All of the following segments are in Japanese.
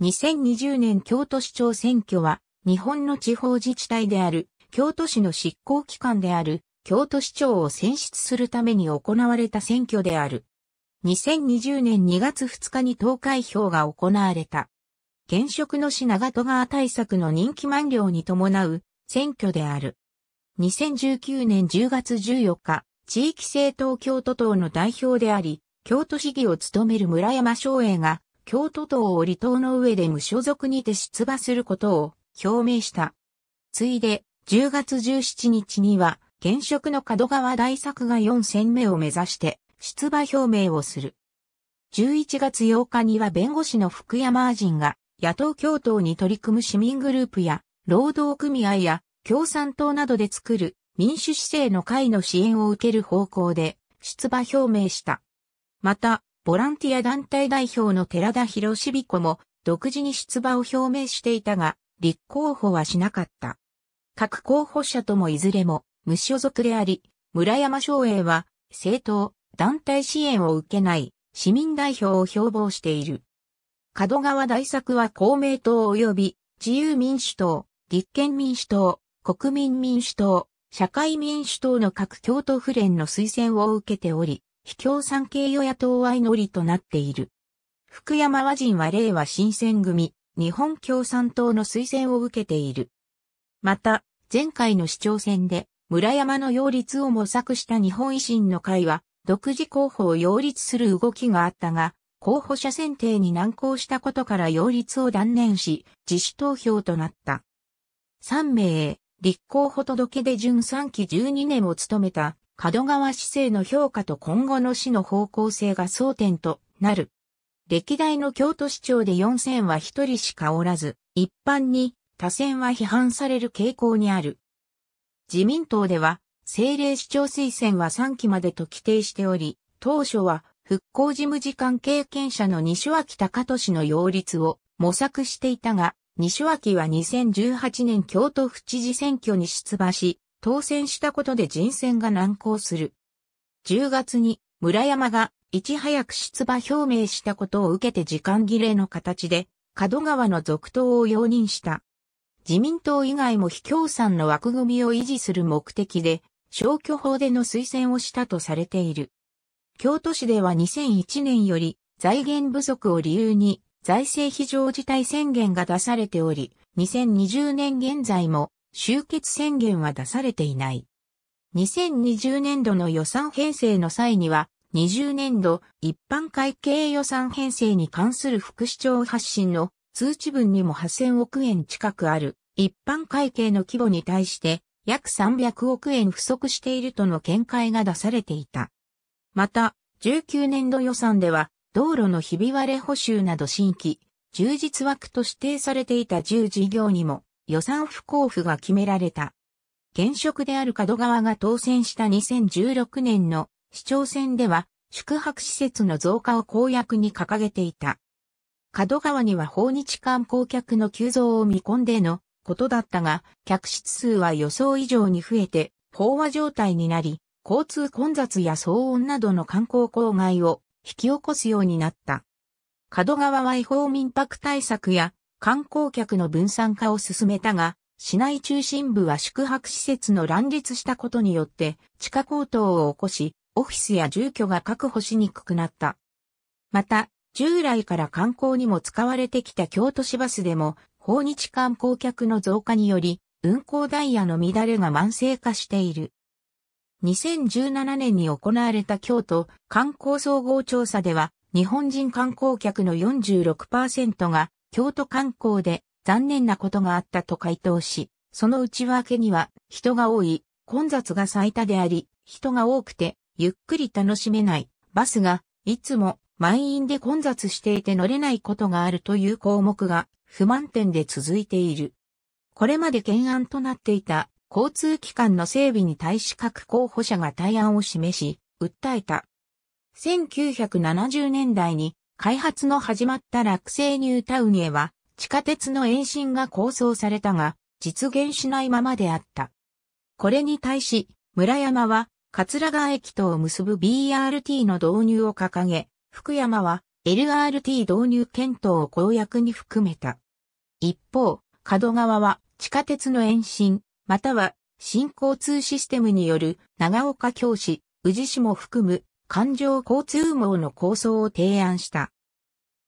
2020年京都市長選挙は、日本の地方自治体である、京都市の執行機関である、京都市長を選出するために行われた選挙である。2020年2月2日に投開票が行われた。現職の市長戸川対策の任期満了に伴う選挙である。2019年10月14日、地域政党京都党の代表であり、京都市議を務める村山昌栄が京都党を離島の上で無所属にて出馬することを表明した。ついで、10月17日には、現職の角川大作が4戦目を目指して出馬表明をする。11月8日には弁護士の福山人が野党共闘に取り組む市民グループや労働組合や共産党などで作る民主姿政の会の支援を受ける方向で出馬表明した。また、ボランティア団体代表の寺田博志美子も独自に出馬を表明していたが、立候補はしなかった。各候補者ともいずれも無所属であり、村山昌栄は政党、団体支援を受けない市民代表を標榜している。角川大作は公明党及び自由民主党、立憲民主党、国民民主党、社会民主党の各共闘府連の推薦を受けており、秘境産系与野党相乗りとなっている。福山和人は令和新選組、日本共産党の推薦を受けている。また、前回の市長選で、村山の擁立を模索した日本維新の会は、独自候補を擁立する動きがあったが、候補者選定に難航したことから擁立を断念し、自主投票となった。3名、立候補届で準3期12年を務めた門川市政の評価と今後の市の方向性が争点となる。歴代の京都市長で4選は1人しかおらず、一般に多選は批判される傾向にある。自民党では、政令市長推薦は3期までと規定しており、当初は復興事務次官経験者の西脇隆俊の擁立を模索していたが、西脇は2018年京都府知事選挙に出馬し、当選したことで人選が難航する。10月に村山がいち早く出馬表明したことを受けて時間切れの形で、角川の続投を容認した。自民党以外も非共産の枠組みを維持する目的で、消去法での推薦をしたとされている。京都市では2001年より財源不足を理由に財政非常事態宣言が出されており、2020年現在も終結宣言は出されていない。2020年度の予算編成の際には、20年度一般会計予算編成に関する副市長発信の通知分にも8000億円近くある一般会計の規模に対して約300億円不足しているとの見解が出されていた。また、19年度予算では道路のひび割れ補修など新規、充実枠と指定されていた10事業にも予算不交付が決められた。現職である角川が当選した2016年の市長選では宿泊施設の増加を公約に掲げていた。角川には訪日観光客の急増を見込んでのことだったが、客室数は予想以上に増えて、飽和状態になり、交通混雑や騒音などの観光公害を引き起こすようになった。角川は違法民泊対策や観光客の分散化を進めたが、市内中心部は宿泊施設の乱立したことによって地下高騰を起こし、オフィスや住居が確保しにくくなった。また、従来から観光にも使われてきた京都市バスでも、訪日観光客の増加により、運行ダイヤの乱れが慢性化している。2017年に行われた京都観光総合調査では、日本人観光客の46%が京都観光で残念なことがあったと回答し、その内訳には人が多い、混雑が最多であり、人が多くてゆっくり楽しめない、バスがいつも満員で混雑していて乗れないことがあるという項目が不満点で続いている。これまで懸案となっていた交通機関の整備に対し各候補者が対案を示し、訴えた。1970年代に開発の始まった落成ニュータウンへは、地下鉄の延伸が構想されたが、実現しないままであった。これに対し、村山は、桂川駅とを結ぶ BRT の導入を掲げ、福山は LRT 導入検討を公約に含めた。一方、角川は地下鉄の延伸、または新交通システムによる長岡京市、宇治市も含む環状交通網の構想を提案した。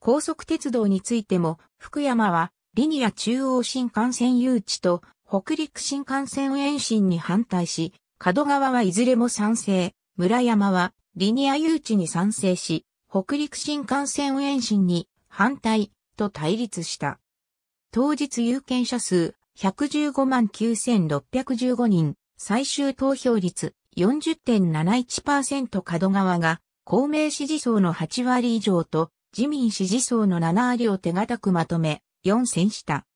高速鉄道についても、福山は、リニア中央新幹線誘致と北陸新幹線延伸に反対し、角川はいずれも賛成、村山はリニア誘致に賛成し、北陸新幹線延伸に反対と対立した。当日有権者数115万9615人、最終投票率40.71%角川が公明支持層の8割以上と自民支持層の7割を手堅くまとめ、4選した。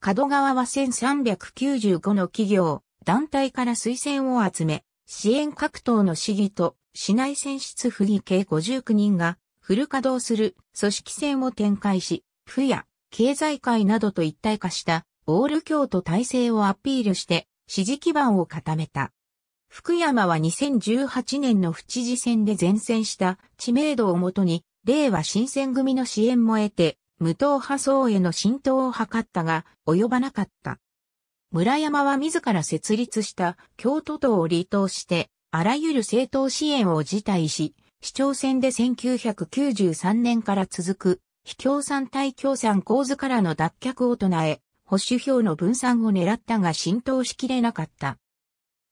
角川は1395の企業、団体から推薦を集め、支援各党の市議と市内選出府議計59人がフル稼働する組織戦を展開し、府や経済界などと一体化したオール京都体制をアピールして支持基盤を固めた。福山は2018年の府知事選で前線した知名度をもとに、令和新選組の支援も得て、無党派層への浸透を図ったが、及ばなかった。村山は自ら設立した京都党を離党して、あらゆる政党支援を辞退し、市長選で1993年から続く、非共産対共産構図からの脱却を唱え、保守票の分散を狙ったが浸透しきれなかった。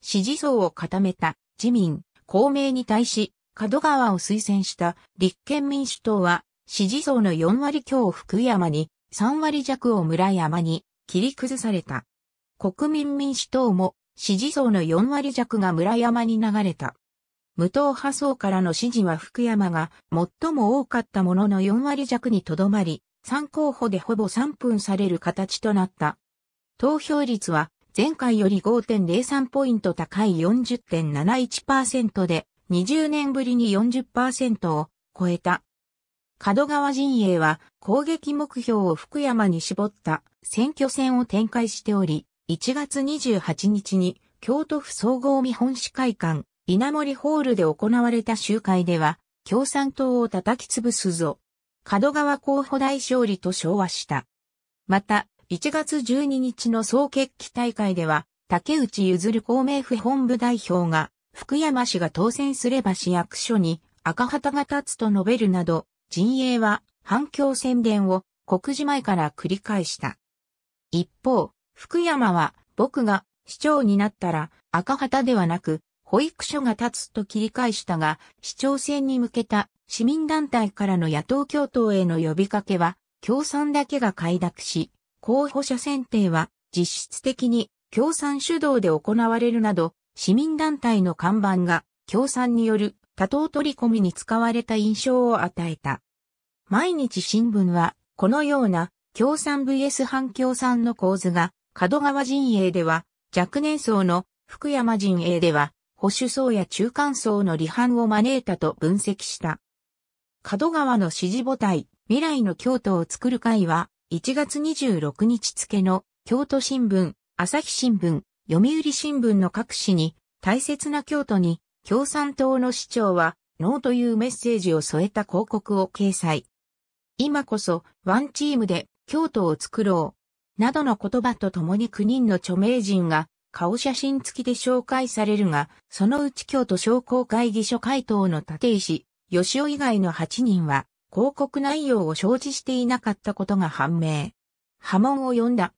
支持層を固めた自民、公明に対し、角川を推薦した立憲民主党は、支持層の4割強を福山に、3割弱を村山に切り崩された。国民民主党も支持層の4割弱が村山に流れた。無党派層からの支持は福山が最も多かったものの4割弱にとどまり、3候補でほぼ3分される形となった。投票率は前回より5.03ポイント高い40.71%で、20年ぶりに40%を超えた。角川陣営は攻撃目標を福山に絞った選挙戦を展開しており、1月28日に京都府総合見本市会館稲森ホールで行われた集会では、共産党を叩き潰すぞ。角川候補大勝利と昭和した。また、1月12日の総決起大会では、竹内譲公明府本部代表が、福山氏が当選すれば市役所に赤旗が立つと述べるなど、陣営は反共宣伝を告示前から繰り返した。一方、福山は僕が市長になったら赤旗ではなく保育所が立つと切り返したが、市長選に向けた市民団体からの野党共闘への呼びかけは共産だけが快諾し、候補者選定は実質的に共産主導で行われるなど、市民団体の看板が共産による多党取り込みに使われた印象を与えた。毎日新聞は、このような共産 VS 反共産の構図が、角川陣営では若年層の福山陣営では保守層や中間層の離反を招いたと分析した。角川の支持母体、未来の京都を作る会は、1月26日付の京都新聞、朝日新聞、読売新聞の各紙に、大切な京都に、共産党の市長は、ノーというメッセージを添えた広告を掲載。今こそ、ワンチームで、京都を作ろう。などの言葉とともに9人の著名人が、顔写真付きで紹介されるが、そのうち京都商工会議所会頭の立石、吉尾以外の8人は、広告内容を承知していなかったことが判明。波紋を呼んだ。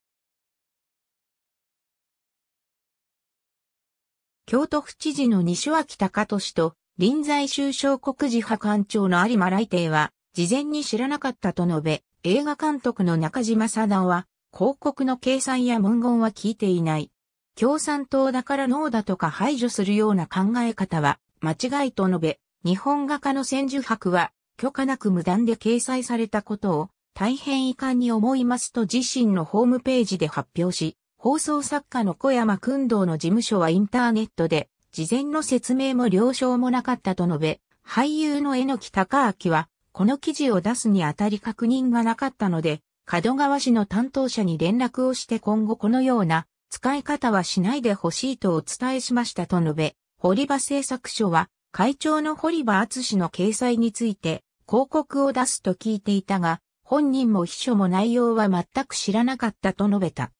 京都府知事の西脇隆俊と臨済宗小国寺派官長の有馬来帝は、事前に知らなかったと述べ、映画監督の中島貞夫は、広告の掲載や文言は聞いていない。共産党だからノーだとか排除するような考え方は間違いと述べ、日本画家の千住博は許可なく無断で掲載されたことを大変遺憾に思いますと自身のホームページで発表し、放送作家の小山ど堂の事務所はインターネットで、事前の説明も了承もなかったと述べ、俳優の榎木隆明は、この記事を出すにあたり確認がなかったので、門川市の担当者に連絡をして今後このような使い方はしないでほしいとお伝えしましたと述べ、堀場製作所は会長の堀場厚氏の掲載について広告を出すと聞いていたが、本人も秘書も内容は全く知らなかったと述べた。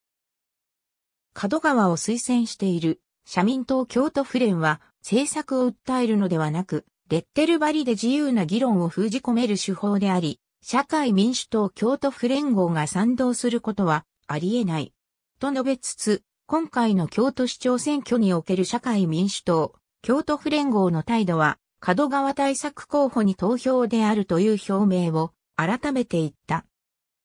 角川を推薦している社民党京都府連は政策を訴えるのではなく、レッテル張りで自由な議論を封じ込める手法であり、社会民主党京都府連合が賛同することはありえない。と述べつつ、今回の京都市長選挙における社会民主党、京都府連合の態度は角川対策候補に投票であるという表明を改めて言った。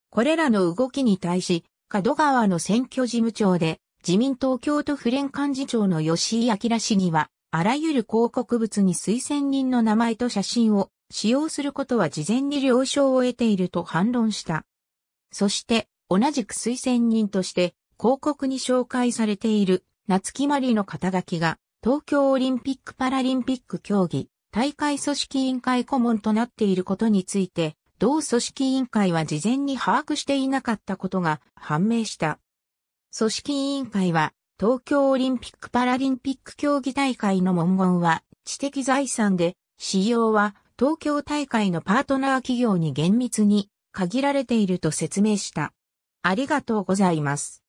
これらの動きに対し、角川の選挙事務長で自民党京都府連幹事長の吉井明氏には、あらゆる広告物に推薦人の名前と写真を使用することは事前に了承を得ていると反論した。そして、同じく推薦人として、広告に紹介されている、夏木マリの肩書きが、東京オリンピック・パラリンピック競技、大会組織委員会顧問となっていることについて、同組織委員会は事前に把握していなかったことが判明した。組織委員会は、東京オリンピック・パラリンピック競技大会の文言は知的財産で、使用は東京大会のパートナー企業に厳密に限られていると説明した。ありがとうございます。